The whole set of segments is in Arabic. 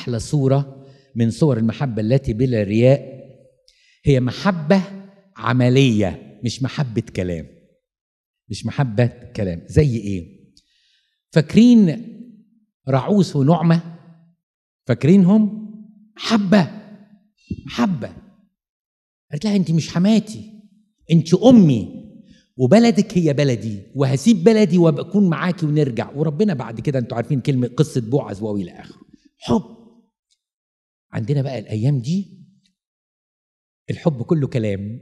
احلى صوره من صور المحبه التي بلا رياء هي محبه عمليه مش محبه كلام مش محبه كلام زي ايه فاكرين رعوس ونعمه فاكرينهم حبه محبه قالت لها انت مش حماتي انت امي وبلدك هي بلدي وهسيب بلدي وبكون معاكي ونرجع وربنا بعد كده انتوا عارفين كلمه قصه بوعز والى اخره حب عندنا بقى الايام دي الحب كله كلام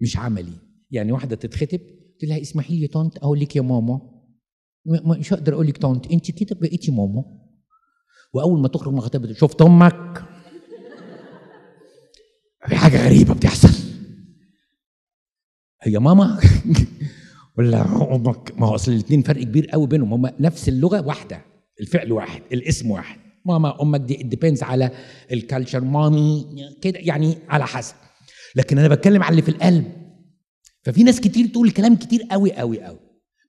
مش عملي يعني واحده تتخطب تقول لها اسمحي لي طنط اقول لك يا ماما مش هقدر اقول لك طنط انت كده بقيتي ماما واول ما تخرج من خطيبتك شفت امك في حاجه غريبه بتحصل هي ماما ولا امك ما هو اصل الاثنين فرق كبير قوي بينهم هم نفس اللغه واحده الفعل واحد الاسم واحد ماما امك دي ديبينز على الكالتشر مامي كده يعني على حسب لكن انا بتكلم على اللي في القلب ففي ناس كتير تقول كلام كتير قوي قوي قوي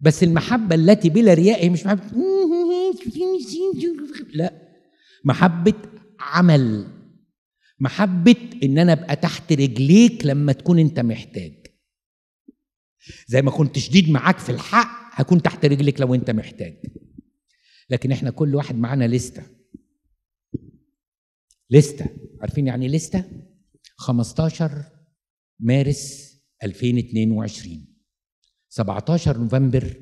بس المحبه التي بلا رياء مش محبه لا محبه عمل محبه ان انا ابقى تحت رجليك لما تكون انت محتاج زي ما كنت شديد معاك في الحق هكون تحت رجلك لو انت محتاج لكن احنا كل واحد معانا لسته لستة عارفين يعني إيه لستة 15 مارس 2022 17 نوفمبر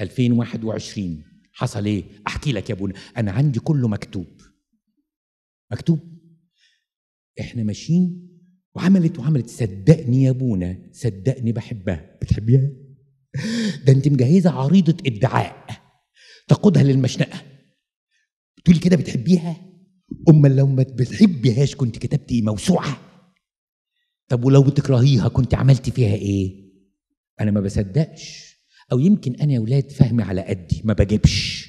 2021 حصل ايه احكي لك يا ابونا انا عندي كله مكتوب مكتوب احنا ماشيين وعملت وعملت صدقني يا ابونا صدقني بحبها بتحبيها ده انت مجهزه عريضه ادعاء تقودها للمشنقه بتقولي كده بتحبيها امال لو ما بتحبيهاش كنت كتبتي موسوعه طب ولو بتكرهيها كنت عملتي فيها ايه انا ما بصدقش او يمكن انا يا ولاد فهمي على قدي ما بجيبش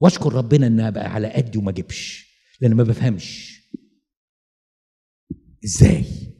واشكر ربنا ان ابقى على قدي وما اجيبش لان ما بفهمش ازاي